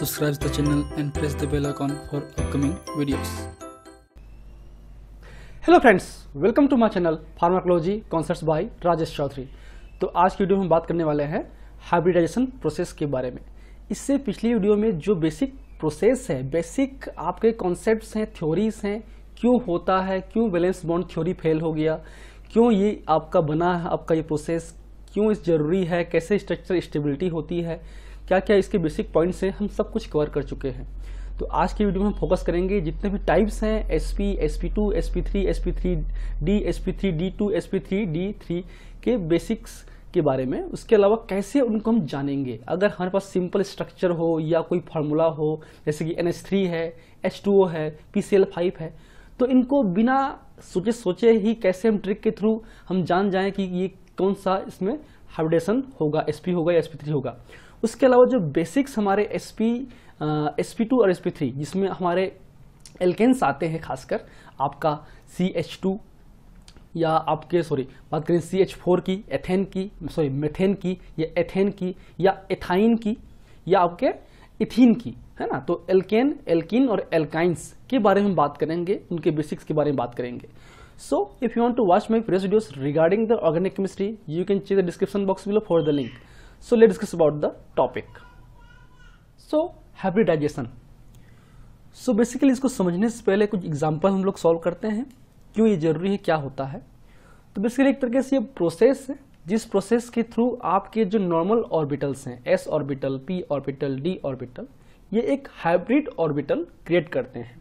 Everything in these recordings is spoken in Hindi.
subscribe the channel and press the bell icon for upcoming videos. Hello friends welcome to my channel pharmacology concepts by Rajesh Chaudhary तो आज की वीडियो में बात करने वाले हैं हाइब्रिडाइजेशन प्रोसेस के बारे में इससे पिछली वीडियो में जो बेसिक प्रोसेस है बेसिक आपके कॉन्सेप्ट्स हैं थ्योरीज हैं क्यों होता है क्यों बैलेंस बॉन्ड थ्योरी फेल हो गया क्यों ये आपका बना है आपका ये प्रोसेस क्यों इस जरूरी है कैसे स्ट्रक्चर स्टेबिलिटी होती है क्या क्या इसके बेसिक पॉइंट्स हैं हम सब कुछ कवर कर चुके हैं तो आज की वीडियो में हम फोकस करेंगे जितने भी टाइप्स हैं S P S P two S P three S P three D S P three D two S P three D three के बेसिक्स के बारे में उसके अलावा कैसे उनको हम जानेंगे अगर हमारे पास सिंपल स्ट्रक्चर हो या कोई फार्मूला हो जैसे कि एन एस थ्री है एच टू ओ है पी सी एल फाइव है तो इनको बिना सोचे सोचे ही कैसे हम ट्रिक के थ्रू हम जान जाएं कि ये कौन सा इसमें हाइब्रिडेशन होगा एस पी होगा या एस पी थ्री होगा उसके अलावा जो बेसिक्स हमारे S P S P two और एस पी थ्री जिसमें हमारे एल्केन्स आते हैं खासकर आपका सी एच टू या आपके सॉरी बात करें सी एच फोर की एथेन की सॉरी मेथेन की या एथेन की या एथाइन की या आपके इथिन की है ना तो एल्केन एल्किन और एल्काइंस के बारे में बात करेंगे उनके बेसिक्स के बारे में बात करेंगे so if you want to watch my press videos regarding the organic chemistry you can check the description box below for the link So let's discuss about the topic. So hybridization. So basically इसको समझने से पहले कुछ एग्जाम्पल हम लोग सॉल्व करते हैं क्यों ये जरूरी है क्या होता है तो बेसिकली एक तरीके से ये प्रोसेस है जिस प्रोसेस के थ्रू आपके जो नॉर्मल ऑर्बिटल्स हैं S orbital P orbital D orbital ये एक हाइब्रिड ऑर्बिटल क्रिएट करते हैं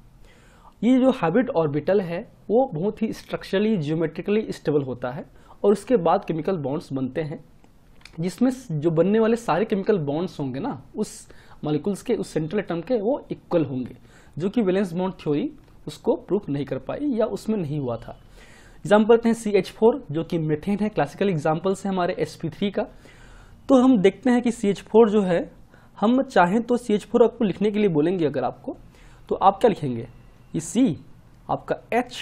ये जो हाइब्रिड ऑर्बिटल है वो बहुत ही स्ट्रक्चरली जियोमेट्रिकली स्टेबल होता है और उसके बाद केमिकल बॉन्ड्स बनते हैं जिसमें जो बनने वाले सारे केमिकल बॉन्ड्स होंगे ना उस मालिकुल्स के उस सेंट्रल एटम के वो इक्वल होंगे जो कि वैलेंस बॉन्ड थ्योरी उसको प्रूफ नहीं कर पाई या उसमें नहीं हुआ था एग्जाम्पल हैं सी एच फोर जो कि मेथेन है क्लासिकल एग्जाम्पल्स है हमारे एस पी थ्री का तो हम देखते हैं कि सी एच फोर जो है हम चाहें तो सी एच फोर आपको लिखने के लिए बोलेंगे अगर आपको तो आप क्या लिखेंगे ये सी आपका एच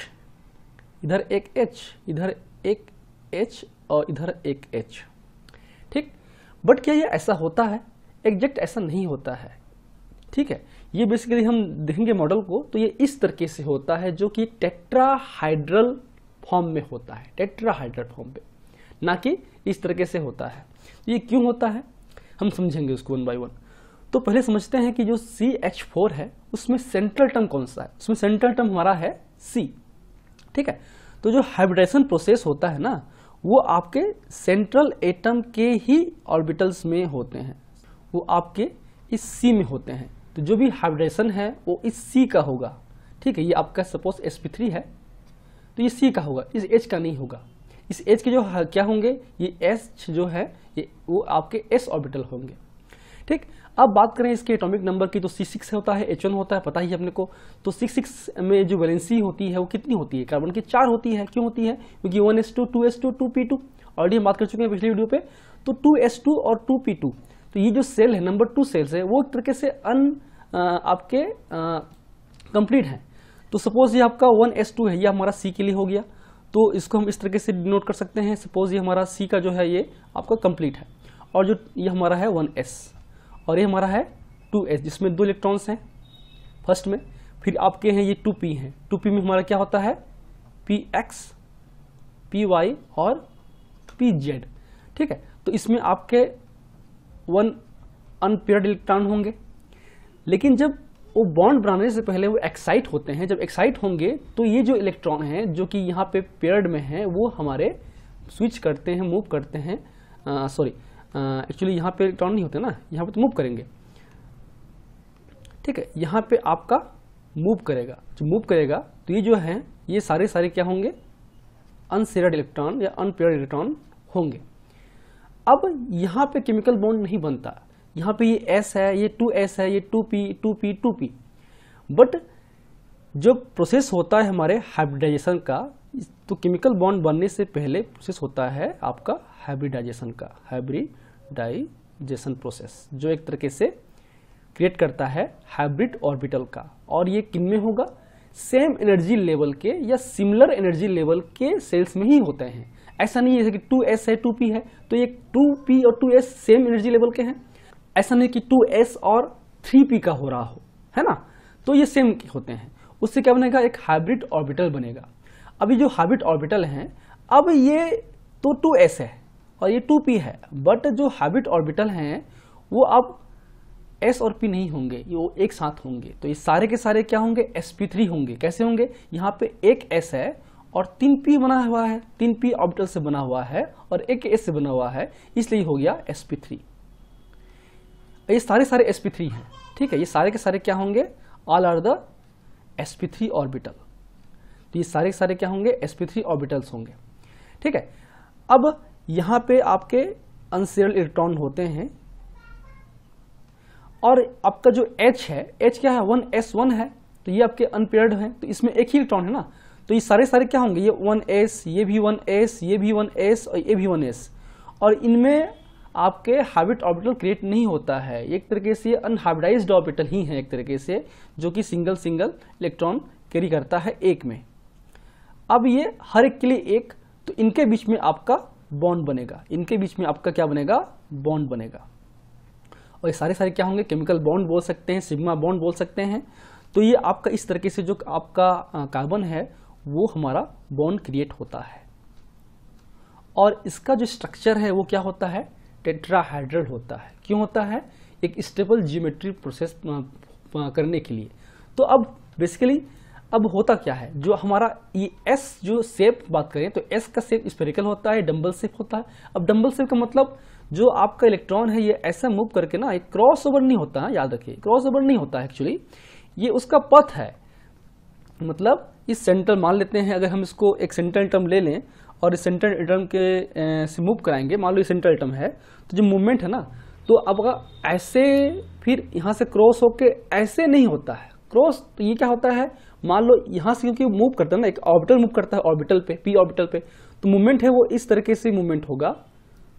इधर एक एच इधर एक एच और इधर एक एच बट क्या ये ऐसा होता है एग्जैक्ट ऐसा नहीं होता है ठीक है ये बेसिकली हम देखेंगे मॉडल को तो ये इस तरीके से होता है जो कि टेट्राहाइड्रल फॉर्म में होता है टेट्राहाइड्रल फॉर्म पे ना कि इस तरीके से होता है तो ये क्यों होता है हम समझेंगे उसको वन बाई वन तो पहले समझते हैं कि जो सी एच फोर है उसमें सेंट्रल टर्म कौन सा है उसमें सेंट्रल टर्म हमारा है सी ठीक है तो जो हाइब्रिडेशन प्रोसेस होता है ना वो आपके सेंट्रल एटम के ही ऑर्बिटल्स में होते हैं वो आपके इस सी में होते हैं तो जो भी हाइब्रेशन है वो इस सी का होगा ठीक है ये आपका सपोज एस पी थ्री है तो ये सी का होगा इस एच का नहीं होगा इस एच के जो क्या होंगे ये एच जो है ये वो आपके एस ऑर्बिटल होंगे ठीक अब बात करें इसके एटॉमिक नंबर की तो सी सिक्स होता है एच वन होता है पता ही अपने को तो सिक्स सिक्स में जो वैलेंसी होती है वो कितनी होती है कार्बन की चार होती है क्यों होती है क्योंकि one S two two S two two P two already हम बात कर चुके हैं पिछले वीडियो पे तो टू एस टू और टू पी टू तो ये जो सेल है नंबर टू सेल्स है वो एक तरीके से अन आपके कंप्लीट है तो सपोज ये आपका वन एस टू है यह हमारा सी के लिए हो गया तो इसको हम इस तरीके से डिनोट कर सकते हैं सपोज ये हमारा सी का जो है ये आपका कंप्लीट है और जो ये हमारा है वन एस और ये हमारा है टू एच जिसमें दो इलेक्ट्रॉन्स हैं फर्स्ट में फिर आपके हैं ये टू पी हैं टू पी में हमारा क्या होता है पी एक्स पी वाई और पी जेड ठीक है तो इसमें आपके वन अनपेयर्ड इलेक्ट्रॉन होंगे लेकिन जब वो बॉन्ड बनाने से पहले वो एक्साइट होते हैं जब एक्साइट होंगे तो ये जो इलेक्ट्रॉन हैं जो कि यहाँ पे पेयर्ड में हैं वो हमारे स्विच करते हैं मूव करते हैं सॉरी एक्चुअली यहाँ पे इलेक्ट्रॉन नहीं होते ना यहाँ पे तो मूव करेंगे ठीक है यहाँ पे आपका मूव करेगा जो मूव करेगा तो ये जो है ये सारे सारे क्या होंगे अनसेरड इलेक्ट्रॉन या अनपेयर इलेक्ट्रॉन होंगे अब यहाँ पे केमिकल बॉन्ड नहीं बनता यहाँ पे ये एस है ये टू एस है ये two P two P two P but जो प्रोसेस होता है हमारे हाइब्रिडाइजेशन का तो केमिकल बॉन्ड बनने से पहले प्रोसेस होता है आपका हाइब्रिडाइजेशन का हाइब्रिडाइजेशन प्रोसेस जो एक तरीके से क्रिएट करता है हाइब्रिड ऑर्बिटल का और ये किन में होगा सेम एनर्जी लेवल के या सिमिलर एनर्जी लेवल के सेल्स में ही होते हैं ऐसा नहीं है कि टू एस है टू पी है तो ये टू पी और two S same energy level के हैं ऐसा नहीं कि टू एस और थ्री पी का हो रहा हो है ना तो ये सेम होते हैं उससे क्या बनेगा एक हाइब्रिड ऑर्बिटल बनेगा अभी जो हाबिट ऑर्बिटल हैं अब ये तो टू एस है और ये टू पी है बट जो हाबिट ऑर्बिटल हैं वो अब एस और पी नहीं होंगे ये वो एक साथ होंगे तो ये सारे के सारे क्या होंगे एस पी थ्री होंगे कैसे होंगे यहाँ पे एक एस है और तीन पी बना हुआ है तीन पी ऑर्बिटल से बना हुआ है और एक एस से बना हुआ है इसलिए हो गया एस पी थ्री ये सारे सारे एस पी थ्री हैं ठीक है ये सारे के सारे क्या होंगे all are the S P three orbital ये सारे सारे क्या होंगे sp3 ऑर्बिटल्स होंगे ठीक है अब यहां पे आपके अनसेरल इलेक्ट्रॉन होते हैं और आपका जो H है H क्या है वन एस वन है तो ये आपके अनपेयर्ड हैं तो इसमें एक ही इलेक्ट्रॉन है ना तो ये सारे सारे क्या होंगे ये वन एस ये भी वन एस ये भी वन एस और ये भी वन एस और इनमें आपके हाइब्रिड ऑर्बिटल क्रिएट नहीं होता है एक तरीके से अनहाइब्रिडाइज्ड ऑर्बिटल ही है एक तरीके से जो कि सिंगल सिंगल इलेक्ट्रॉन कैरी करता है एक में अब ये हर एक के लिए एक तो इनके बीच में आपका बॉन्ड बनेगा इनके बीच में आपका क्या बनेगा बॉन्ड बनेगा और ये सारे सारे क्या होंगे केमिकल बॉन्ड बोल सकते हैं सिग्मा बॉन्ड बोल सकते हैं तो ये आपका इस तरीके से जो आपका कार्बन है वो हमारा बॉन्ड क्रिएट होता है और इसका जो स्ट्रक्चर है वो क्या होता है टेट्राहाइड्रल होता है क्यों होता है एक स्टेबल जियोमेट्री प्रोसेस करने के लिए तो अब बेसिकली अब होता क्या है जो हमारा ये एस जो सेप बात करें तो एस का सेप स्पेरिकल होता है डम्बल सेप होता है अब डम्बल सेप का मतलब जो आपका इलेक्ट्रॉन है ये ऐसा मूव करके ना एक क्रॉस ओवर नहीं होता है याद रखिए क्रॉस ओवर नहीं होता है एक्चुअली ये उसका पथ है मतलब इस सेंटर मान लेते हैं अगर हम इसको एक सेंट्रल टर्म ले लें और इस सेंट्रल टर्म के से मूव कराएंगे मान लो ये सेंट्रल टर्म है तो जो मूवमेंट है ना तो अब ऐसे फिर यहाँ से क्रॉस होके ऐसे नहीं होता है क्रॉस तो ये क्या होता है मान लो यहाँ से क्योंकि मूव करता है ना एक ऑर्बिटल मूव करता है ऑर्बिटल पे पी ऑर्बिटल पे तो मूवमेंट है वो इस तरीके से मूवमेंट होगा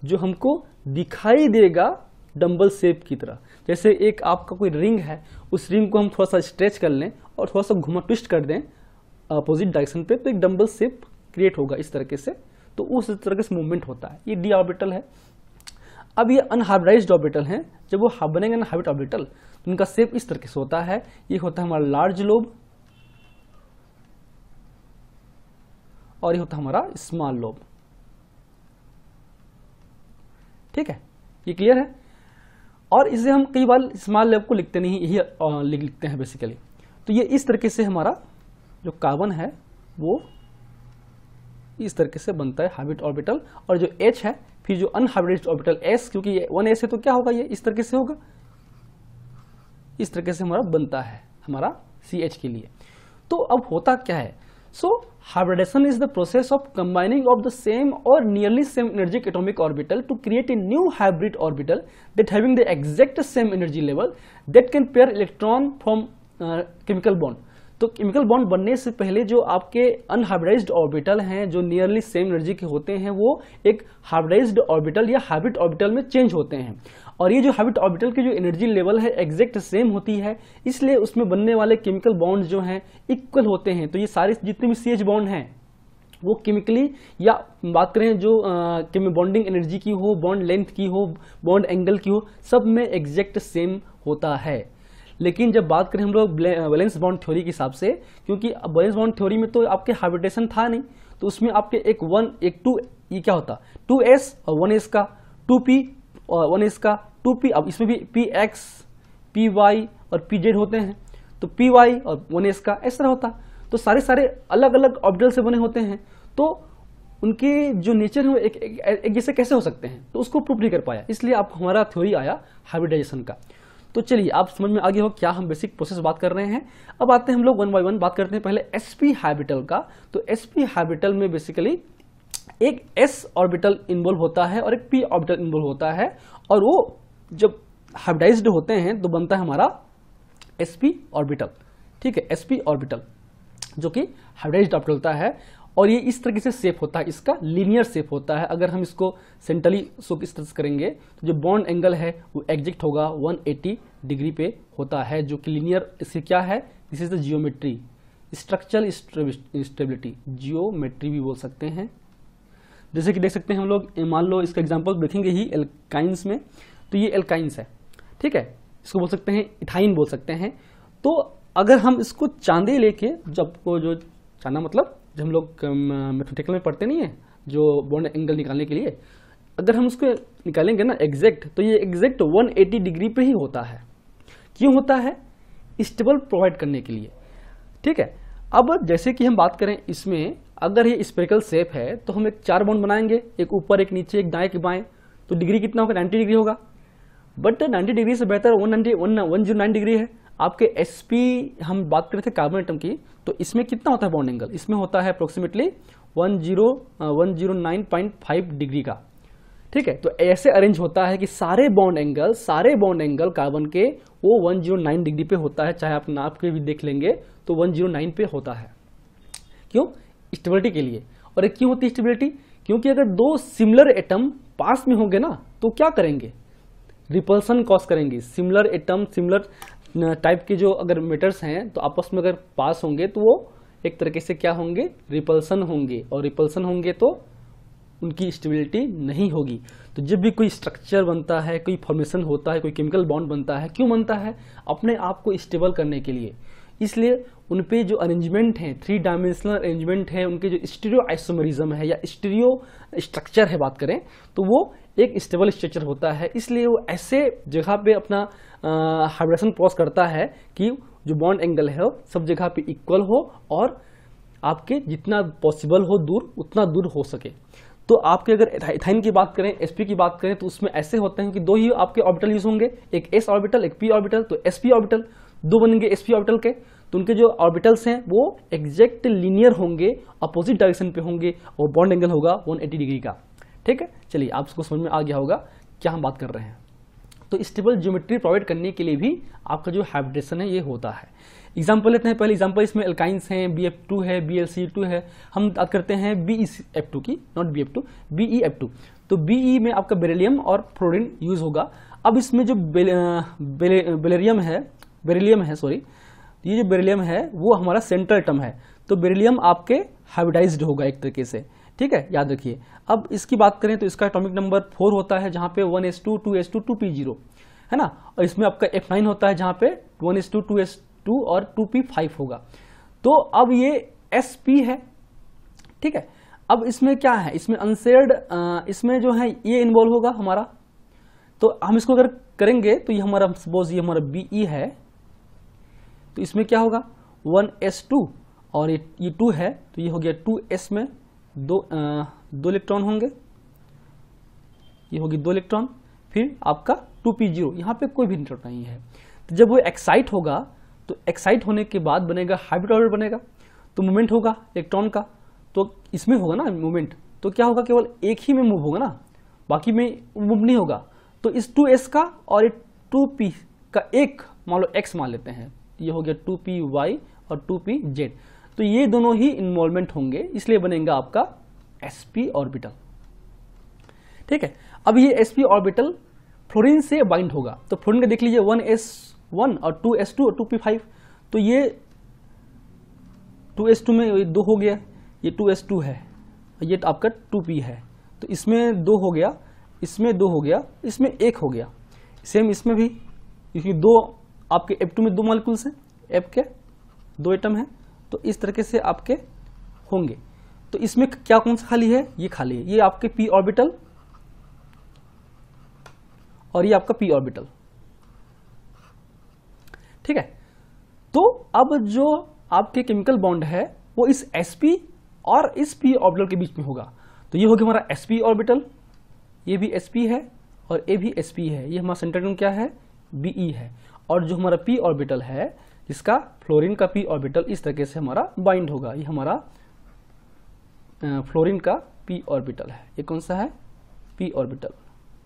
जो हमको दिखाई देगा डम्बल सेप की तरह जैसे एक आपका कोई रिंग है उस रिंग को हम थोड़ा सा स्ट्रेच कर लें और थोड़ा सा घुमा ट्विस्ट कर दें अपोजिट डायरेक्शन पे तो एक डम्बल सेप क्रिएट होगा इस तरीके से तो उस तरीके से मूवमेंट होता है ये डी ऑर्बिटल है अब ये अनहार्बराइज ऑर्बिटल हैं जब वो बनेंगे अनहार्बिट ऑर्बिटल तो उनका सेप इस तरीके से होता है ये होता है हमारा लार्ज लोब और ये होता हमारा स्मॉल लोब ठीक है ये क्लियर है और इसे हम कई बार स्मॉल लोब को लिखते नहीं यही लिखते हैं बेसिकली तो ये इस तरीके से हमारा जो कार्बन है वो इस तरीके से बनता है हाइब्रिड ऑर्बिटल और जो एच है फिर जो अनहाइब्रिड ऑर्बिटल एस क्योंकि ये वन एस है तो क्या होगा ये इस तरीके से होगा इस तरीके से हमारा बनता है हमारा सी एच के लिए तो अब होता क्या है So hybridization is the process of combining of the same or nearly same energetic atomic orbital to create a new hybrid orbital that having the exact same energy level that can pair electron from uh, chemical bond. तो केमिकल बॉन्ड बनने से पहले जो आपके अनहाइब्रिडाइज्ड ऑर्बिटल हैं जो नियरली सेम एनर्जी के होते हैं वो एक हाइब्रिडाइज्ड ऑर्बिटल या हाइब्रिड ऑर्बिटल में चेंज होते हैं और ये जो हैबिट ऑर्बिटल की जो एनर्जी लेवल है एग्जैक्ट सेम होती है इसलिए उसमें बनने वाले केमिकल बॉन्ड जो हैं इक्वल होते हैं तो ये सारे जितने भी सी एच बॉन्ड हैं वो केमिकली या बात करें जो बॉन्डिंग एनर्जी की हो बॉन्ड लेंथ की हो बॉन्ड एंगल की हो सब में एग्जैक्ट सेम होता है लेकिन जब बात करें हम लोग बैलेंस बॉन्ड थ्योरी के हिसाब से क्योंकि बैलेंस बॉन्ड थ्योरी में तो आपके हाइब्रिडेशन था नहीं तो उसमें आपके एक वन एक टू ये क्या होता टू एस और वन एस का टू पी और वन इसका टू पी अब इसमें भी पी एक्स पी वाई और पी जेड होते हैं तो पी वाई और वन का इस तरह होता तो सारे सारे अलग अलग ऑब्जेक्ट से बने होते हैं तो उनके जो नेचर है वो एक, एक, एक जैसे कैसे हो सकते हैं तो उसको प्रूव नहीं कर पाया इसलिए आप हमारा थ्योरी आया हाइब्रिडाइजेशन का तो चलिए आप समझ में आगे हो क्या हम बेसिक प्रोसेस बात कर रहे हैं अब आते हैं हम लोग वन बाई वन बात करते हैं पहले एस पी हाइबिटल का तो एसपी हाइबिटल में बेसिकली एक एस ऑर्बिटल इन्वॉल्व होता है और एक पी ऑर्बिटल इन्वॉल्व होता है और वो जब हाइब्रिडाइज होते हैं तो बनता है हमारा एस पी ऑर्बिटल ठीक है एस पी ऑर्बिटल जो कि हाइब्रिडाइज ऑर्बिटल होता है और ये इस तरीके से सेप होता है इसका लीनियर सेप होता है अगर हम इसको सेंट्रली सो तरह करेंगे तो जो बॉन्ड एंगल है वो एग्जिक्ट होगा 180 डिग्री पे होता है जो कि लीनियर इससे क्या है this is the geometry structural stability geometry भी बोल सकते हैं जैसे कि देख सकते हैं हम लोग मान लो इसका एग्जाम्पल देखेंगे ही एल्काइंस में तो ये एल्काइंस है ठीक है इसको बोल सकते हैं इथाइन बोल सकते हैं तो अगर हम इसको चांदे लेके जब को जो चांदा मतलब जो हम लोग मैथमेटिकल में पढ़ते नहीं है जो बॉन्ड एंगल निकालने के लिए अगर हम उसको निकालेंगे ना एग्जैक्ट तो ये एग्जैक्ट 180 डिग्री पे ही होता है क्यों होता है स्टेबल प्रोवाइड करने के लिए ठीक है अब जैसे कि हम बात करें इसमें अगर ये स्पेरिकल सेप है तो हम एक चार बॉन्ड बनाएंगे एक ऊपर एक नीचे एक दाएँ एक बाएं तो डिग्री कितना होगा 90 डिग्री होगा बट 90 डिग्री से बेहतर 190 109 डिग्री है आपके एस हम बात करें थे कार्बन एटम की तो इसमें कितना होता है बाउंड एंगल इसमें होता है approximately one zero one zero nine point five degree का ठीक है तो ऐसे अरेंज होता है कि सारे बॉन्ड एंगल सारे बॉन्ड एंगल कार्बन के वो 109 डिग्री पे होता है चाहे आप नाप के भी देख लेंगे तो 109 पे होता है क्यों स्टेबिलिटी के लिए और एक क्यों होती है स्टेबिलिटी क्योंकि अगर दो सिमिलर एटम पास में होंगे ना तो क्या करेंगे रिपल्सन कॉज करेंगे सिमिलर एटम सिमिलर टाइप के जो अगर मेटर्स हैं तो आपस में अगर पास होंगे तो वो एक तरीके से क्या होंगे रिपल्सन होंगे और रिपल्सन होंगे तो उनकी स्टेबिलिटी नहीं होगी तो जब भी कोई स्ट्रक्चर बनता है कोई फॉर्मेशन होता है कोई केमिकल बॉन्ड बनता है क्यों बनता है अपने आप को स्टेबल करने के लिए इसलिए उन पे जो अरेंजमेंट हैं थ्री डायमेंशनल अरेंजमेंट हैं उनके जो स्टीरियो आइसोमरिज्म है या स्टीरियो स्ट्रक्चर है बात करें तो वो एक स्टेबल स्ट्रक्चर होता है इसलिए वो ऐसे जगह पे अपना हाइब्रेशन पॉज करता है कि जो बॉन्ड एंगल है सब जगह पे इक्वल हो और आपके जितना पॉसिबल हो दूर उतना दूर हो सके तो आपके अगर एथाइन की बात करें एसपी की बात करें तो उसमें ऐसे होते हैं कि दो ही आपके ऑर्बिटल यूज होंगे एक एस ऑर्बिटल एक पी ऑर्बिटल तो एस पी ऑर्बिटल दो बनेंगे पी ऑर्बिटल के तो उनके जो ऑर्बिटल्स हैं वो एग्जैक्ट लीनियर होंगे अपोजिट डायरेक्शन पे होंगे और बॉन्ड एंगल होगा 180 डिग्री का ठीक है चलिए आपको समझ में आ गया होगा क्या हम बात कर रहे हैं तो स्टेबल ज्योमेट्री प्रोवाइड करने के लिए भी आपका जो हाइब्रिडेशन है ये होता है एग्जाम्पल लेते हैं पहले एग्जाम्पल इसमें एल्काइंस हैं बी एफ टू है बी एल सी टू है हम बात करते हैं बी ई एफ टू की not B F two B E F two तो बी ई e में आपका बेरेलियम और फ्लोरिन यूज होगा अब इसमें जो बेले, बेले, बेलेरियम है बेरिलियम है सॉरी ये जो बेरिलियम है वो हमारा सेंट्रल टर्म है तो बेरिलियम आपके हाइब्रिडाइज होगा एक तरीके से ठीक है याद रखिए अब इसकी बात करें तो इसका एटॉमिक नंबर फोर होता है जहां पे one S two two S two two p zero है ना और इसमें आपका एफ नाइन होता है जहां पे one S two two S two और टू पी फाइव होगा तो अब ये एस पी है ठीक है अब इसमें क्या है इसमें अनसेड इसमें जो है ये इन्वॉल्व होगा हमारा तो हम इसको अगर करेंगे तो ये हमारा सपोज ये हमारा बी ई e है तो इसमें क्या होगा वन एस टू और ये ये टू है तो ये हो गया टू एस में दो आ, दो इलेक्ट्रॉन होंगे ये होगी दो इलेक्ट्रॉन फिर आपका टू पी जीरो यहाँ पर कोई भी न्यूट्रॉन नहीं है तो जब वो एक्साइट होगा तो एक्साइट होने के बाद बनेगा हाइब्रिड ऑर्बिट बनेगा तो मोमेंट होगा इलेक्ट्रॉन का तो इसमें होगा ना मोमेंट तो क्या होगा केवल एक ही में मूव होगा ना बाकी में मूव नहीं होगा तो इस टू एस का और टू पी का एक मान लो एक्स मान लेते हैं ये हो गया टू पी वाई और टू पी जेड तो ये दोनों ही इन्वॉल्वमेंट होंगे इसलिए बनेगा आपका एस पी ऑर्बिटल ठीक है अब ये एस पी ऑर्बिटल फ्लोरीन से बाइंड होगा तो फ्लोरीन का देख लीजिए वन एस वन और टू एस टू और टू पी फाइव तो ये टू एस टू में दो हो गया ये टू एस टू है ये तो आपका टू पी है तो इसमें दो हो गया इसमें दो हो गया इसमें एक हो गया सेम इसमें भी क्योंकि दो आपके एप टू में दो मालिकूल्स हैं एप के दो एटम हैं तो इस तरीके से आपके होंगे तो इसमें क्या कौन सा खाली है ये खाली है ये आपके पी ऑर्बिटल और ये आपका पी ऑर्बिटल ठीक है तो अब जो आपके केमिकल बॉन्ड है वो इस एसपी और इस पी ऑर्बिटल के बीच में होगा तो ये होगा हमारा एसपी ऑर्बिटल ये भी एसपी है और ये भी एसपी है ये हमारा सेंटर क्या है बीई है और जो हमारा पी ऑर्बिटल है इसका फ्लोरीन का पी ऑर्बिटल इस तरीके से हमारा बाइंड होगा ये हमारा फ्लोरीन का पी ऑर्बिटल है ये कौन सा है पी ऑर्बिटल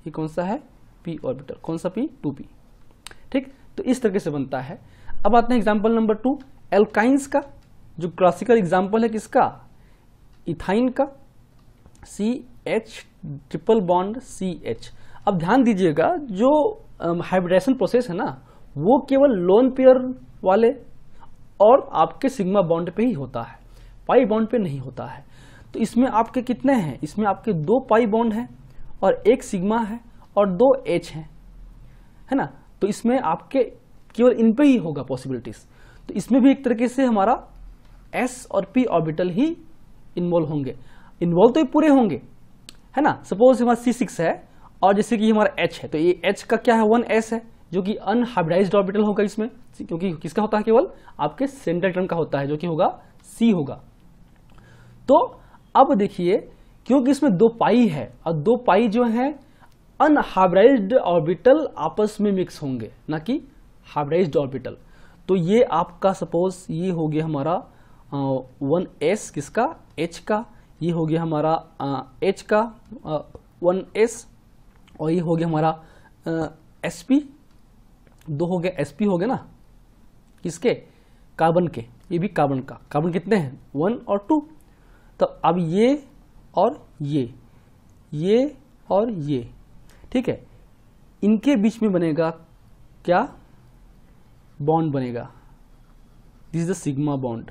ये कौन सा है पी ऑर्बिटल कौन सा पी टू पी ठीक तो इस तरीके से बनता है अब आते हैं एग्जाम्पल नंबर टू एल्काइंस का जो क्लासिकल एग्जाम्पल है किसका इथाइन का C H triple bond C H अब ध्यान दीजिएगा जो हाइब्रिडेशन प्रोसेस है ना वो केवल लोन पेयर वाले और आपके सिग्मा बॉन्ड पे ही होता है पाई बॉन्ड पे नहीं होता है तो इसमें आपके कितने हैं इसमें आपके दो पाई बॉन्ड हैं और एक सिग्मा है और दो एच हैं है ना तो इसमें आपके केवल इन पे ही होगा पॉसिबिलिटीज तो इसमें भी एक तरीके से हमारा एस और पी ऑर्बिटल ही इन्वॉल्व होंगे इन्वॉल्व तो ये पूरे होंगे है ना सपोज हमारा सी सिक्स है और जैसे कि हमारा एच है तो ये एच का क्या है वन एस है जो कि अनहाइब्राइज ऑर्बिटल होगा इसमें क्योंकि किसका होता है केवल आपके सेंट्रल टर्म का होता है जो कि होगा सी होगा तो अब देखिए क्योंकि इसमें दो पाई है और दो पाई जो है अनहाइब्राइज ऑर्बिटल आपस में मिक्स होंगे ना कि हाइब्राइज ऑर्बिटल तो ये आपका सपोज ये हो गया हमारा वन एस किसका एच का ये हो गया हमारा एच का वन एस और ये हो गया हमारा एस पी दो हो गया एसपी हो गया ना किसके कार्बन के ये भी कार्बन का कार्बन कितने हैं वन और टू तो अब ये और ये ये और ये ठीक है इनके बीच में बनेगा क्या बॉन्ड बनेगा this is the sigma bond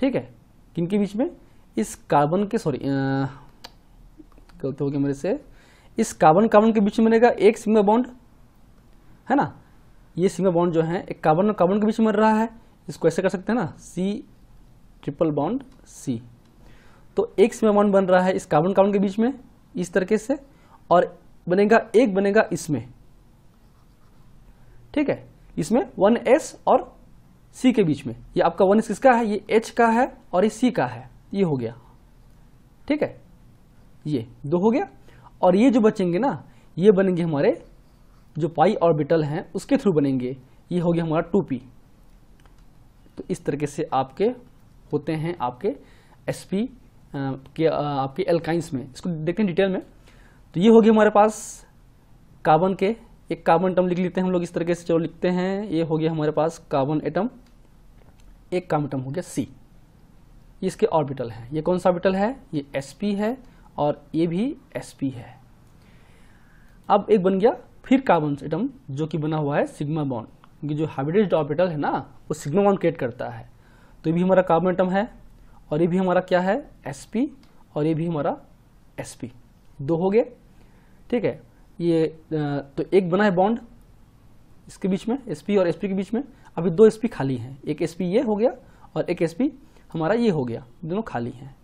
ठीक है किनके बीच में इस कार्बन के सॉरी गलत हो गया मेरे से इस कार्बन कार्बन के बीच में बनेगा एक सिग्मा बॉन्ड है ना ये सिंगल बॉन्ड जो है एक कार्बन और कार्बन के बीच मर रहा है इसको ऐसे कर सकते हैं ना सी ट्रिपल बॉन्ड सी तो एक सिंगल बॉन्ड बन रहा है इस कार्बन कार्बन के बीच में इस तरीके से और बनेगा एक बनेगा इसमें ठीक है इसमें वन एस और सी के बीच में ये आपका वन एस किसका है ये एच का है और ये सी का है ये हो गया ठीक है ये दो हो गया और ये जो बचेंगे ना ये बनेंगे हमारे जो पाई ऑर्बिटल हैं उसके थ्रू बनेंगे ये हो गया हमारा टू पी तो इस तरीके से आपके होते हैं आपके एस पी के आपके एल्काइंस में इसको देखते हैं डिटेल में तो ये हो गया हमारे पास कार्बन के एक कार्बन एटम लिख लेते हैं हम लोग इस तरीके से चलो लिखते हैं ये हो गया हमारे पास कार्बन एटम एक कार्बन एटम हो गया सी ये इसके ऑर्बिटल हैं ये कौन सा ऑर्बिटल है ये पी है और ये भी पी है अब एक बन गया फिर कार्बन एटम जो कि बना हुआ है सिग्मा बॉन्ड क्योंकि जो हाइब्रिडाइज्ड ऑर्बिटल है ना वो सिग्मा बॉन्ड क्रिएट करता है तो ये भी हमारा कार्बन एटम है और ये भी हमारा क्या है एस और ये भी हमारा एस दो हो गए ठीक है ये तो एक बना है बॉन्ड इसके बीच में एस और एस के बीच में अभी दो एस खाली हैं एक एस ये हो गया और एक एस हमारा ये हो गया दोनों खाली हैं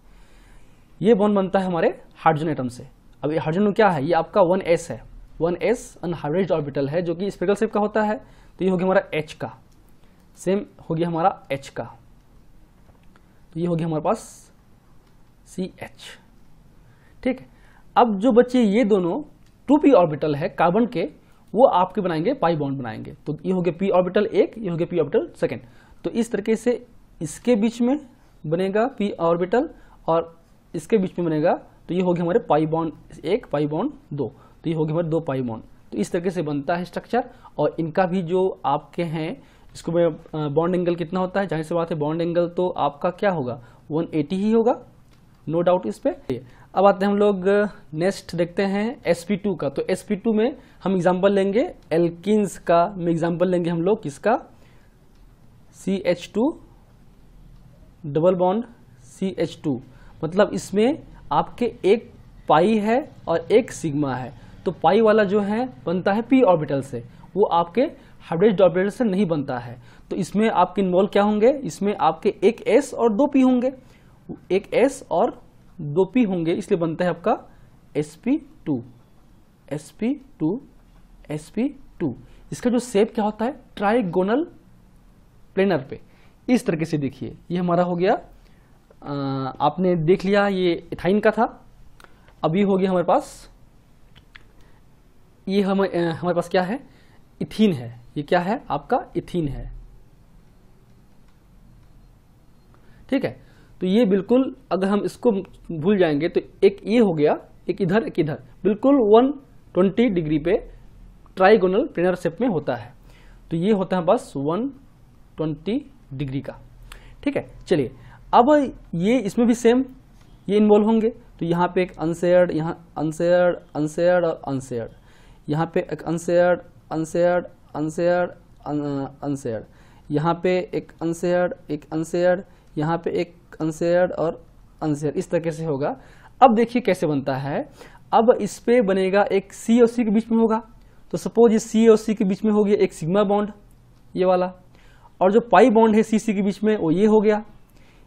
ये बॉन्ड बनता है हमारे हाइड्रोजन एटम से अब ये हाइड्रोजन क्या है ये आपका वन एस है वन एस अनहाइब्रिड ऑर्बिटल है जो कि स्पेकल शेप का होता है तो ये हो गया हमारा एच का सेम हो गया हमारा एच का तो ये हो गया हमारे पास सी एच ठीक है अब जो बच्चे ये दोनों टू पी ऑर्बिटल है कार्बन के वो आपके बनाएंगे पाई बॉन्ड बनाएंगे तो ये हो गया पी ऑर्बिटल एक ये हो गया पी ऑर्बिटल सेकेंड तो इस तरीके से इसके बीच में बनेगा पी ऑर्बिटल और इसके बीच में बनेगा तो ये हो गया हमारे पाई बॉन्ड एक पाई बॉन्ड दो तो ये होगी हमारे दो पाई बॉन्ड तो इस तरीके से बनता है स्ट्रक्चर और इनका भी जो आपके हैं इसको मैं बॉन्ड एंगल कितना होता है जाहिर से बात है बॉन्ड एंगल तो आपका क्या होगा 180 ही होगा नो डाउट इस पर अब आते हैं हम लोग नेक्स्ट देखते हैं sp2 का तो sp2 में हम एग्जाम्पल लेंगे एल्किस का में एग्जाम्पल लेंगे हम लोग किसका C H two double bond C H two मतलब इसमें आपके एक पाई है और एक सिग्मा है तो पाई वाला जो है बनता है पी ऑर्बिटल से वो आपके हाइड्रेज ऑर्बिटल से नहीं बनता है तो इसमें आपके इन्वॉल्व क्या होंगे इसमें आपके एक एस और दो पी होंगे एक एस और दो पी होंगे इसलिए बनता है आपका s P two S P two S P two इसका जो सेप क्या होता है ट्राइगोनल प्लेनर पे इस तरीके से देखिए ये हमारा हो गया आ, आपने देख लिया ये इथाइन का था अभी हो गया हमारे पास ये हम हमारे पास क्या है इथीन है ये क्या है आपका इथीन है ठीक है तो ये बिल्कुल अगर हम इसको भूल जाएंगे तो एक ये हो गया एक इधर एक इधर बिल्कुल 120 डिग्री पे ट्राइगोनल प्लेनर शेप में होता है तो ये होता है बस 120 डिग्री का ठीक है चलिए अब ये इसमें भी सेम ये इन्वॉल्व होंगे तो यहाँ पे एक अनशेयर्ड यहाँ अनशेयर्ड अनशेयर्ड और अनशेयर्ड यहाँ पे एक अनशेयर्ड अनशेयर्ड अनशेयर्ड अनशेयर्ड यहाँ पे एक अनशेयर्ड एक अनशेयर्ड यहाँ पे एक अनशेयर्ड और अनशेयर इस तरीके से होगा अब देखिए कैसे बनता है अब इस पर बनेगा एक सी और सी के बीच में होगा तो सपोज ये सी और सी के बीच में हो गया एक सिग्मा बॉन्ड ये वाला और जो पाई बॉन्ड है सी सी के बीच में वो ये हो गया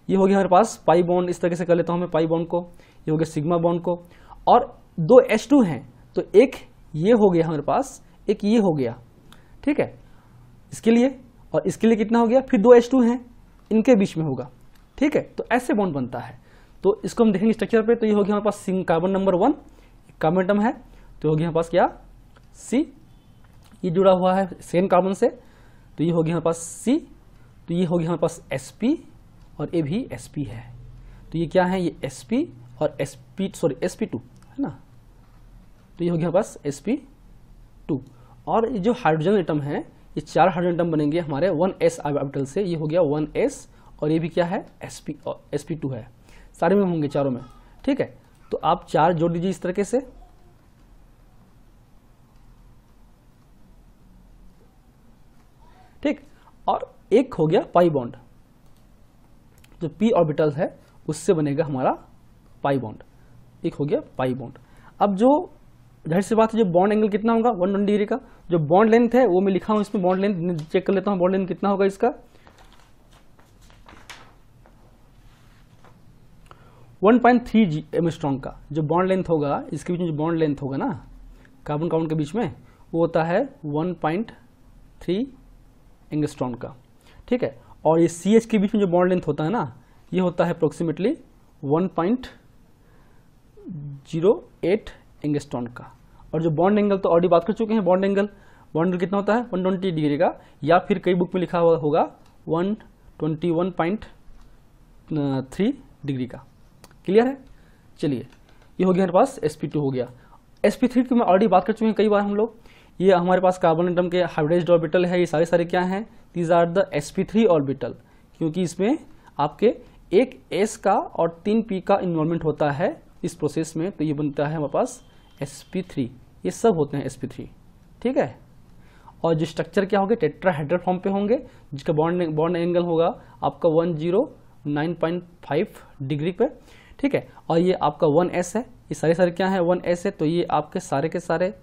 ये हो गया हमारे पास पाई बॉन्ड इस तरीके से कर लेता हूँ मैं पाई बॉन्ड को ये हो गया सिग्मा बॉन्ड को और दो एच टू हैं तो एक ये हो गया हमारे पास एक ये हो गया ठीक है इसके लिए और इसके लिए कितना हो गया फिर दो एच टू हैं इनके बीच में होगा ठीक है तो ऐसे बॉन्ड बनता है तो इसको हम देखेंगे स्ट्रक्चर पे तो ये हो गया हमारे पास सिंग carbon number one carbon atom है तो हो गया हमारे पास क्या सी ये जुड़ा हुआ है सेकेंड कार्बन से तो ये हो गया हमारे पास सी तो ये हो गया हमारे पास एस पी और ये भी एस पी है तो ये क्या है ये एस पी और S p sorry s P two है ना तो ये हो गया पास एस पी टू और ये जो हाइड्रोजन एटम है ये चार हाइड्रोजन एटम बनेंगे हमारे वन एस ऑर्बिटल से ये हो गया वन एस और ये भी क्या है s P S P two है सारे में होंगे चारों में ठीक है तो आप चार जोड़ दीजिए इस तरीके से ठीक और एक हो गया पाई बॉन्ड जो पी ऑर्बिटल है उससे बनेगा हमारा पाई बॉन्ड एक हो गया पाई बॉन्ड अब जो जाहिर सी बात है जो बॉन्ड एंगल कितना होगा 120 डिग्री का जो बॉन्ड लेंथ है वो मैं लिखा हूँ इसमें बॉन्ड लेंथ चेक कर लेता हूँ बॉन्ड लेंथ कितना होगा इसका 1.3 point three G M strong का जो बॉन्ड लेंथ होगा इसके बीच में जो बॉन्ड लेंथ होगा ना कार्बन कार्बन के बीच में वो होता है 1.3 पॉइंट थ्री एंगस्ट्रॉन का ठीक है और ये सी एच के बीच में जो बॉन्ड लेंथ होता है ना ये होता है approximately one point zero eight angstrom का और जो बॉन्ड एंगल तो ऑलरेडी बात कर चुके हैं बॉन्ड एंगल बॉन्ड कितना होता है 120 डिग्री का या फिर कई बुक में लिखा हुआ होगा 121.3 डिग्री का क्लियर है चलिए ये हो गया हमारे पास sp2 हो गया sp3 की मैं ऑलरेडी बात कर चुके हैं कई बार हम लोग ये हमारे पास कार्बन एटम के हाइब्रिडाइज्ड ऑर्बिटल है ये सारे सारे क्या हैं these are the sp3 orbital क्योंकि इसमें आपके एक एस का और तीन पी का इन्वॉल्वमेंट होता है इस प्रोसेस में तो ये बनता है हमारे पास एस पी थ्री ये सब होते हैं एस पी थ्री ठीक है और जो स्ट्रक्चर क्या होगा टेट्राहेड्रल फॉर्म पे होंगे जिसका बॉन्ड बॉन्ड एंगल होगा आपका one zero nine point five degree पे ठीक है और ये आपका वन एस है ये सारे सारे क्या है वन एस है तो ये आपके सारे के सारे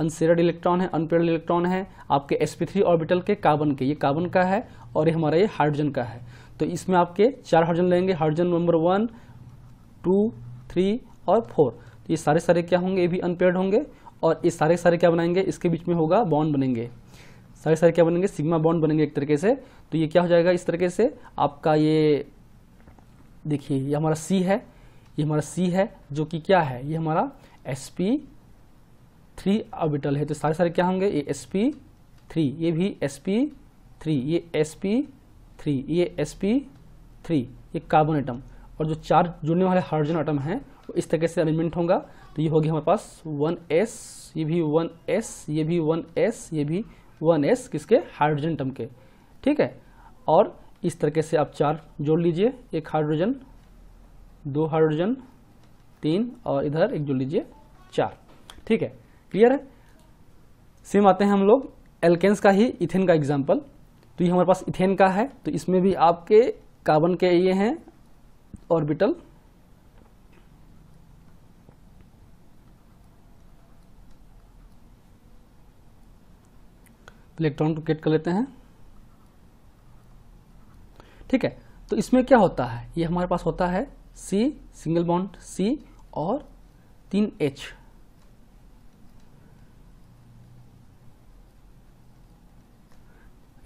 अनसेरड इलेक्ट्रॉन है अनपेड इलेक्ट्रॉन है आपके एस पी थ्री ऑर्बिटल के कार्बन के ये कार्बन का है और ये हमारा ये हाइड्रोजन का है तो इसमें आपके चार हाइड्रोजन लेंगे hydrogen number one two three और फोर तो ये सारे सारे क्या होंगे ये भी अनपेयर्ड होंगे और ये सारे सारे क्या बनाएंगे इसके बीच में होगा बॉन्ड बनेंगे सारे सारे क्या बनेंगे सिग्मा बॉन्ड बनेंगे एक तरीके से तो ये क्या हो जाएगा इस तरीके से आपका ये देखिए ये हमारा सी है ये हमारा सी है जो कि क्या है ये हमारा एस पी थ्री ऑर्बिटल है तो सारे सारे क्या होंगे ये एस पी थ्री ये भी एस पी थ्री ये एस पी थ्री ये एस पी थ्री ये कार्बन एटम और जो चार जुड़ने वाले हाइड्रोजन आटम हैं वो इस तरीके से अरेंजमेंट होगा तो ये होगी हमारे पास वन एस ये भी वन एस ये भी वन एस ये भी वन एस किसके हाइड्रोजन आटम के ठीक है और इस तरीके से आप चार जोड़ लीजिए एक हाइड्रोजन दो हाइड्रोजन तीन और इधर एक जोड़ लीजिए चार ठीक है क्लियर है सेम आते हैं हम लोग एल्केन्स का ही इथेन का एग्जाम्पल तो ये हमारे पास इथेन का है तो इसमें भी आपके कार्बन के ये हैं orbital इलेक्ट्रॉन को गेट कर लेते हैं ठीक है तो इसमें क्या होता है ये हमारे पास होता है सी सिंगल बॉन्ड सी और तीन एच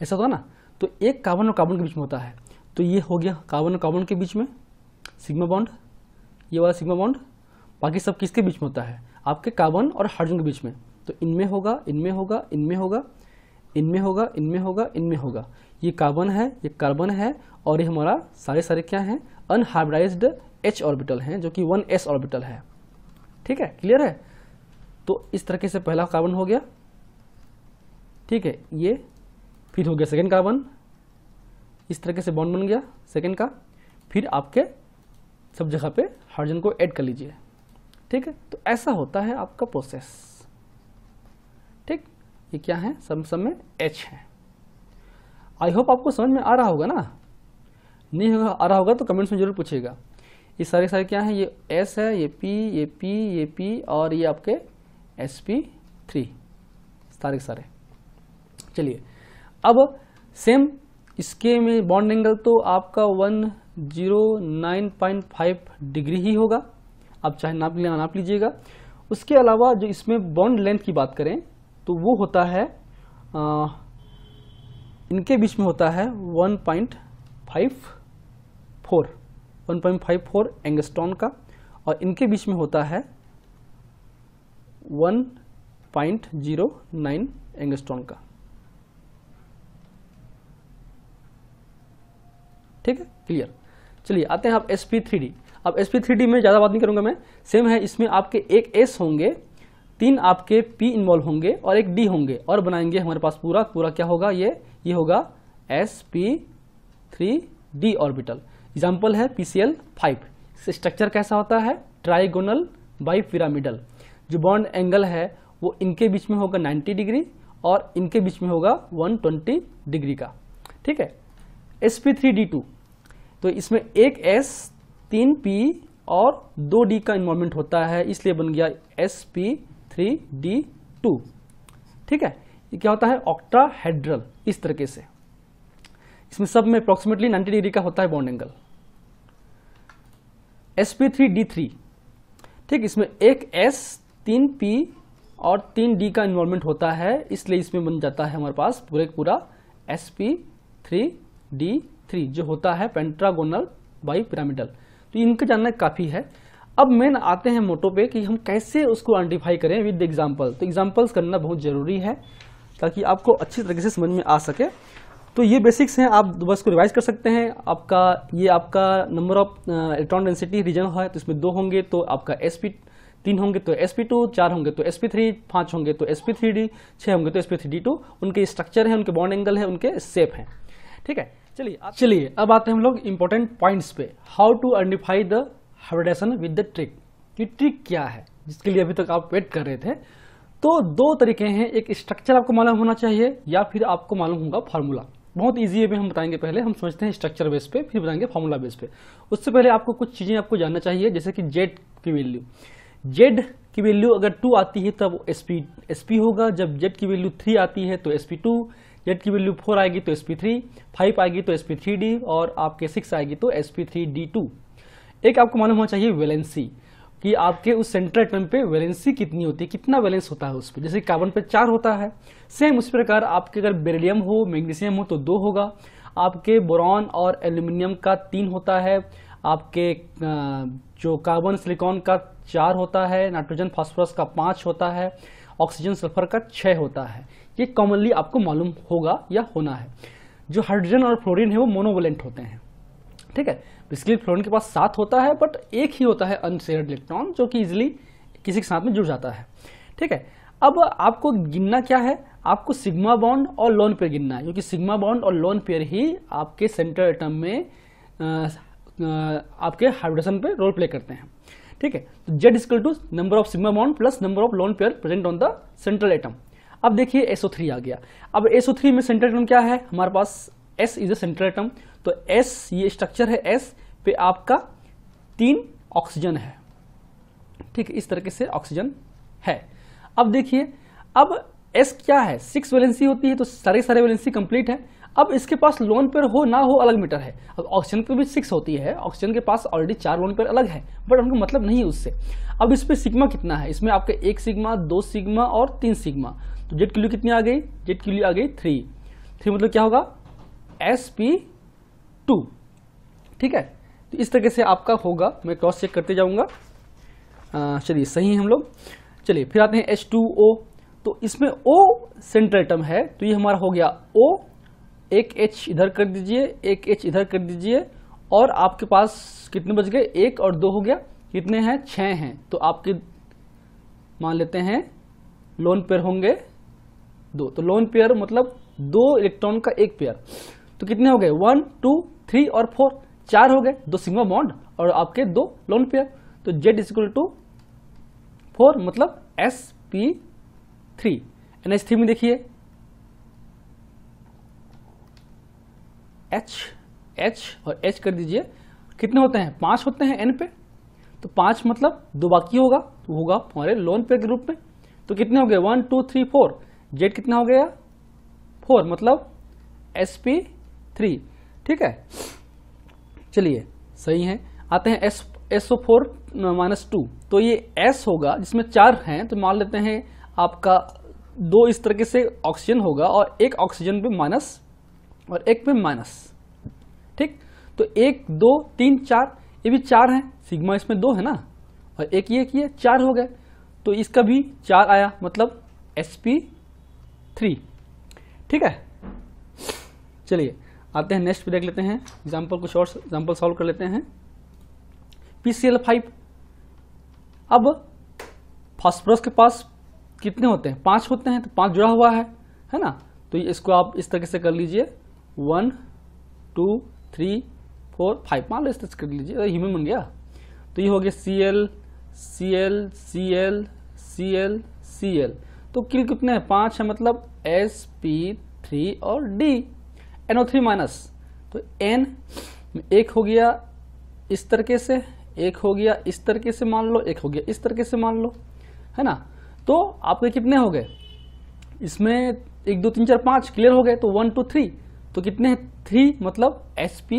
ऐसा तो होता ना तो एक कार्बन और कार्बन के बीच में होता है तो ये हो गया कार्बन और कार्बन के बीच में सिग्मा बॉन्ड ये वाला सिग्मा बॉन्ड बाकी सब किसके बीच में होता है आपके कार्बन और हाइड्रोजन के बीच में तो इनमें होगा इनमें होगा इनमें होगा इनमें होगा इनमें होगा इनमें होगा ये कार्बन है ये कार्बन है और ये हमारा सारे सारे क्या हैं अनहार्बोडाइज्ड एच ऑर्बिटल हैं जो कि वन एस ऑर्बिटल है ठीक है क्लियर है तो इस तरीके से पहला कार्बन हो गया ठीक है ये फिर हो गया सेकेंड कार्बन इस तरीके से बॉन्ड बन गया सेकेंड का फिर आपके सब जगह पे हाइड्रोजन को ऐड कर लीजिए ठीक है तो ऐसा होता है आपका प्रोसेस ठीक ये क्या है सब सब में एच है आई होप आपको समझ में आ रहा होगा ना नहीं होगा आ रहा होगा तो कमेंट्स में जरूर पूछिएगा ये सारे सारे क्या है ये एस है ये पी ये पी ये पी और ये आपके एस पी थ्री सारे सारे चलिए अब सेम इसके में बॉन्ड एंगल तो आपका one zero nine point five degree ही होगा आप चाहे नाप लेना नाप लीजिएगा उसके अलावा जो इसमें बॉन्ड लेंथ की बात करें तो वो होता है आ, इनके बीच में होता है one point five four one point five four angstrom का और इनके बीच में होता है one point zero nine angstrom का ठीक है क्लियर चलिए आते हैं आप एस पी थ्री डी अब एस पी थ्री डी में ज़्यादा बात नहीं करूँगा मैं सेम है इसमें आपके एक एस होंगे तीन आपके पी इन्वॉल्व होंगे और एक डी होंगे और बनाएंगे हमारे पास पूरा पूरा क्या होगा ये ये होगा s P three d orbital example है P C L five structure कैसा होता है ट्राइगोनल बाई पिरामिडल जो बॉन्ड एंगल है वो इनके बीच में होगा 90 डिग्री और इनके बीच में होगा 120 डिग्री का ठीक है s P three D two तो इसमें एक एस तीन पी और दो डी का इन्वॉल्वमेंट होता है इसलिए बन गया S P three D two ठीक है ये क्या होता है ऑक्टाहेड्रल इस तरीके से इसमें सब में अप्रोक्सीमेटली 90 डिग्री का होता है bond angle s P three D three ठीक इसमें एक एस तीन पी और तीन डी का इन्वॉल्वमेंट होता है इसलिए इसमें बन जाता है हमारे पास पूरे पूरा s P three D three जो होता है पेंट्रागोनल बाई पिरामिडल तो इनका जानना काफ़ी है अब मेन आते हैं मोटो पे कि हम कैसे उसको आइडेंटिफाई करें विद एग्जाम्पल तो एग्जाम्पल्स करना बहुत ज़रूरी है ताकि आपको अच्छी तरीके से समझ में आ सके तो ये बेसिक्स हैं आप बस को रिवाइज कर सकते हैं आपका ये आपका number of electron density region है तो इसमें दो होंगे तो आपका एस पी तीन होंगे तो एस पी टू चार होंगे तो एस पी थ्री पाँच होंगे तो एस पी थ्री डी छः होंगे तो s P three D two उनके स्ट्रक्चर है उनके बॉन्ड एंगल है उनके सेप हैं ठीक है चलिए चलिए अब आते हैं हम लोग इम्पोर्टेंट पॉइंट्स पे how to identify the hybridisation with the trick कि ट्रिक क्या है जिसके लिए अभी तक आप वेट कर रहे थे तो दो तरीके हैं एक स्ट्रक्चर आपको मालूम होना चाहिए या फिर आपको मालूम होगा फार्मूला बहुत ईजी है भी हम बताएंगे पहले हम समझते हैं स्ट्रक्चर बेस पे फिर बताएंगे फार्मूला बेस पे उससे पहले आपको कुछ चीज़ें आपको जानना चाहिए जैसे कि जेड की वैल्यू जेड की वैल्यू अगर टू आती है तब एस पी होगा जब जेड की वैल्यू थ्री आती है तो एस पी टू जेड की वैल्यू फोर आएगी तो एस पी थ्री फाइव आएगी तो एस पी थ्री डी और आपके सिक्स आएगी तो s P three D two एक आपको मालूम होना चाहिए वैलेंसी कि आपके उस सेंट्रल एटम पे वैलेंसी कितनी होती है कितना वैलेंस होता है उस पर जैसे कार्बन पे चार होता है सेम उस प्रकार आपके अगर बेरेडियम हो मैग्नीशियम हो तो दो होगा आपके बोरॉन और एल्यूमिनियम का तीन होता है आपके जो कार्बन सिलिकॉन का चार होता है नाइट्रोजन फास्फोरस का पाँच होता है ऑक्सीजन सल्फर का छः होता है ये कॉमनली आपको मालूम होगा या होना है जो हाइड्रोजन और फ्लोरीन है वो मोनोवलेंट होते हैं ठीक है बिस्किल फ्लोरीन के पास सात होता है बट एक ही होता है अनशेयर्ड इलेक्ट्रॉन जो कि इजिली किसी के साथ में जुड़ जाता है ठीक है अब आपको गिनना क्या है आपको सिग्मा बॉन्ड और लोन पेयर गिनना है क्योंकि सिग्मा बॉन्ड और लोन पेयर ही आपके सेंट्रल एटम में आ, आ, आपके हाइड्रोजन पे रोल प्ले करते हैं ठीक है तो z is equal to number of sigma bond plus number of lone pair present on the central atom अब देखिए एसओ थ्री आ गया अब एसओ थ्री में सेंट्रल एटम क्या है हमारे पास S is a central atom तो एस ये स्ट्रक्चर है एस पे आपका तीन ऑक्सीजन है ठीक इस तरीके से ऑक्सीजन है अब देखिए अब एस क्या है सिक्स वैलेंसी होती है तो सारे सारे वैलेंसी कंप्लीट है अब इसके पास लोन पेयर हो ना हो अलग मीटर है अब ऑक्सीजन पे भी सिक्स होती है ऑक्सीजन के पास ऑलरेडी चार लोन पेयर अलग है बट उनको मतलब नहीं है उससे अब इस पर सिग्मा कितना है इसमें आपके एक सिग्मा दो सिग्मा और तीन सिग्मा तो जेट किलो कितनी आ गई जेट किलो आ गई थ्री थ्री मतलब क्या होगा एस पी टू ठीक है तो इस तरीके से आपका होगा मैं क्रॉस चेक करते जाऊँगा चलिए सही है हम लोग चलिए फिर आते हैं एच टू ओ तो इसमें ओ सेंट्रल टर्म है तो ये हमारा हो गया ओ एक एच इधर कर दीजिए एक एच इधर कर दीजिए और आपके पास कितने बज गए एक और दो हो गया कितने हैं छः हैं तो आपके मान लेते हैं लोन पेयर होंगे दो तो लोन पेयर मतलब दो इलेक्ट्रॉन का एक पेयर तो कितने हो गए वन टू थ्री और फोर चार हो गए दो सिग्मा बॉन्ड और आपके दो लोन पेयर तो z is equal to four मतलब S P three N H three में देखिए एच एच और एच कर दीजिए कितने होते हैं पांच होते हैं एन पे तो पांच मतलब दो बाकी होगा तो होगा हमारे लोन पे के रूप में तो कितने हो गए one two three four z कितना हो गया फोर मतलब एस पी थ्री ठीक है चलिए सही है आते हैं S S O four minus two तो ये एस होगा जिसमें चार हैं तो मान लेते हैं आपका दो इस तरीके से ऑक्सीजन होगा और एक ऑक्सीजन पे माइनस और एक में माइनस ठीक तो एक दो तीन चार ये भी चार हैं सिग्मा इसमें दो है ना और एक ये किया चार हो गए तो इसका भी चार आया मतलब एस पी थ्री ठीक है चलिए आते हैं नेक्स्ट देख लेते हैं एग्जाम्पल कुछ और एग्जाम्पल सॉल्व कर लेते हैं पी सी एल फाइव अब फॉस्फोरस के पास कितने होते हैं पांच होते हैं तो पांच जुड़ा हुआ है है ना तो इसको आप इस तरीके से कर लीजिए one two three four five पाँच लेस टच कर लीजिए अरे ह्यूमन बन गया तो ये हो गया C L C L C L C L C L तो किल कितने हैं पाँच है मतलब एस पी थ्री और D N O three minus तो एन एक हो गया इस तरीके से एक हो गया इस तरीके से मान लो एक हो गया इस तरीके से मान लो है ना तो आपके कितने हो गए इसमें एक दो तीन चार पाँच क्लियर हो गए तो वन टू थ्री तो कितने हैं थ्री मतलब S P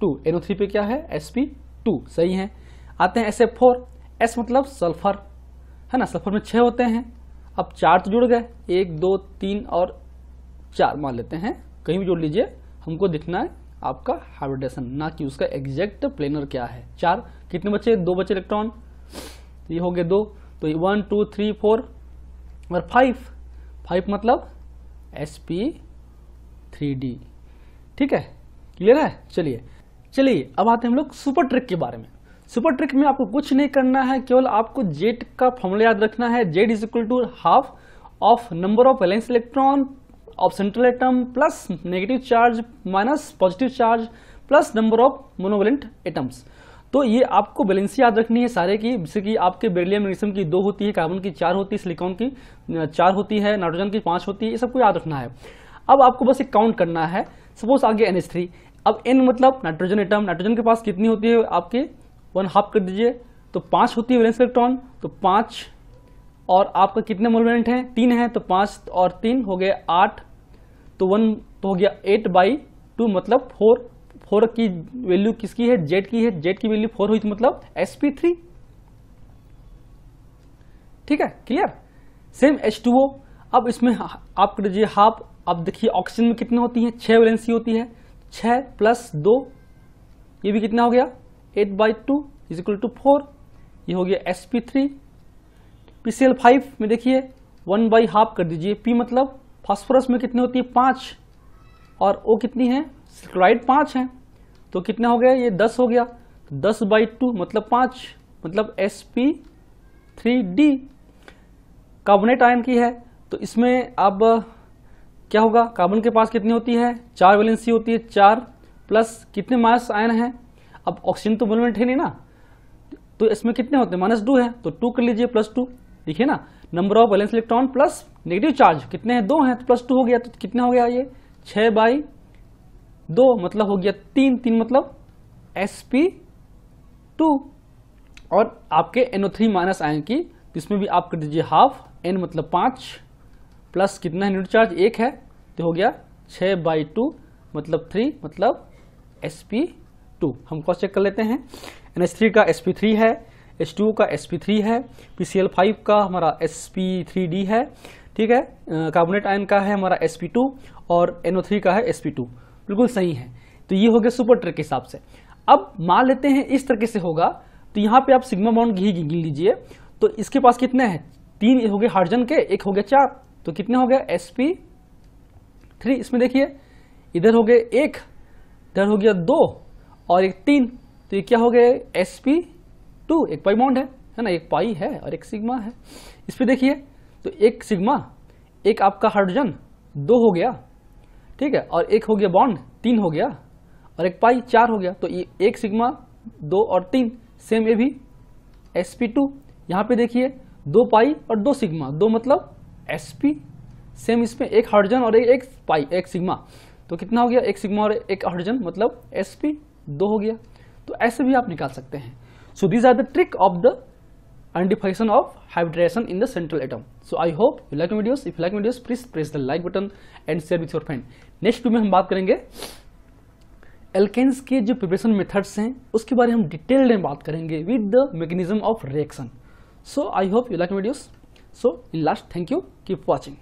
two N O three पे क्या है एस पी टू सही है आते हैं एस एफ फोर एस मतलब सल्फर है ना सल्फर में छः होते हैं अब चार तो जुड़ गए एक दो तीन और चार मान लेते हैं कहीं भी जोड़ लीजिए हमको दिखना है आपका हाइब्रिडेशन ना कि उसका एग्जैक्ट प्लेनर क्या है चार कितने बचे दो बचे इलेक्ट्रॉन ये हो गए दो तो ये वन टू थ्री फोर और फाइव फाइव मतलब एस पी थ्री डी ठीक है क्लियर है चलिए चलिए अब आते हैं हम लोग सुपर ट्रिक के बारे में सुपर ट्रिक में आपको कुछ नहीं करना है केवल आपको जेट का फॉर्मूला याद रखना है z is equal to half of number of valence electron of central atom plus negative charge minus positive charge plus number of monovalent atoms तो ये आपको बैलेंस याद रखनी है सारे की जैसे कि आपके बेरिलियम मैग्नीशियम की दो होती है कार्बन की चार होती है सिलिकॉन की चार होती है नाइट्रोजन की पांच होती है ये सबको याद रखना है अब आपको बस एक काउंट करना है सपोज आ गया अब एन मतलब नाइट्रोजन एटम नाइट्रोजन के पास कितनी होती है आपके वन हाफ कर दीजिए तो पाँच होती है वैलेंस इलेक्ट्रॉन तो पाँच और आपका कितने मोलमेंट हैं तीन हैं तो पाँच और तीन हो गए आठ तो वन तो हो गया एट बाई टू मतलब फोर फोर की वैल्यू किसकी है जेड की है जेड की वैल्यू फोर हुई थी मतलब एस पी थ्री ठीक है clear same H two O अब इसमें आप कर दीजिए हाफ अब देखिए ऑक्सीजन में कितनी होती हैं छः वैलेंसी होती है छः प्लस दो ये भी कितना हो गया eight by two is equal to four ये हो गया S P three P C L five में देखिए वन बाई हाफ कर दीजिए पी मतलब फॉस्फोरस में कितनी होती है पाँच और ओ कितनी है क्लोराइड पाँच है तो कितना हो गया ये दस हो गया तो दस बाई टू मतलब पाँच मतलब S P three D carbonate ion की है तो इसमें अब क्या होगा कार्बन के पास कितनी होती है चार वैलेंसी होती है चार प्लस कितने माइनस आयन है अब ऑक्सीजन तो मोलमेंट है नहीं ना तो इसमें कितने होते हैं माइनस टू है तो टू कर लीजिए प्लस टू देखिए ना number of valence electron plus negative charge कितने हैं दो हैं तो प्लस टू हो गया तो कितना हो गया ये छः बाई दो मतलब हो गया तीन तीन मतलब एस पी टू और आपके एनओ थ्री माइनस आयन की इसमें भी आप कर दीजिए हाफ एन मतलब पाँच प्लस कितना है यूनिट चार्ज एक है तो हो गया छः बाई टू मतलब थ्री मतलब एस पी टू हम क्रॉस चेक कर लेते हैं एन एच थ्री का एस पी थ्री है एच टू का एस पी थ्री है पी सी एल फाइव का हमारा एस पी थ्री डी है ठीक है कार्बोनेट आयन का है हमारा एस पी टू और एन ओ थ्री का है एस पी टू बिल्कुल सही है तो ये हो गया सुपर ट्रिक के हिसाब से अब मान लेते हैं इस तरीके से होगा तो यहाँ पे आप सिग्मा बाउंड घी गिन लीजिए तो इसके पास कितने हैं तीन हो गए हाइड्रोजन के एक हो गया चार तो कितने हो गया एस पी थ्री इसमें देखिए इधर हो गए एक इधर हो गया दो और एक तीन तो ये क्या हो गया एस पी टू एक पाईमाउंट है है ना एक पाई है और एक सिग्मा है इस पर देखिए तो एक सिग्मा एक आपका हाइड्रोजन दो हो गया ठीक है और एक हो गया बॉन्ड तीन हो गया और एक पाई चार हो गया तो ये एक सिग्मा दो और तीन सेम ए भी एस पी टू यहाँ पर देखिए दो पाई और दो सिग्मा दो मतलब एस पी सेम इसमें एक हाइड्रोजन और एक पाई एक सिग्मा तो कितना हो गया एक सिग्मा और एक हाइड्रोजन मतलब एस पी दो हो गया तो ऐसे भी आप निकाल सकते हैं so these are the trick of the identification of hydration in the central atom so I hope you like my if like you please press the like button and share with your friend next your में हम बात करेंगे एल्केन्स के जो प्रिपरेशन मेथड्स हैं उसके बारे में हम डिटेल्ड में बात करेंगे with the mechanism of reaction so I hope you like videos So, in last, thank you, keep watching.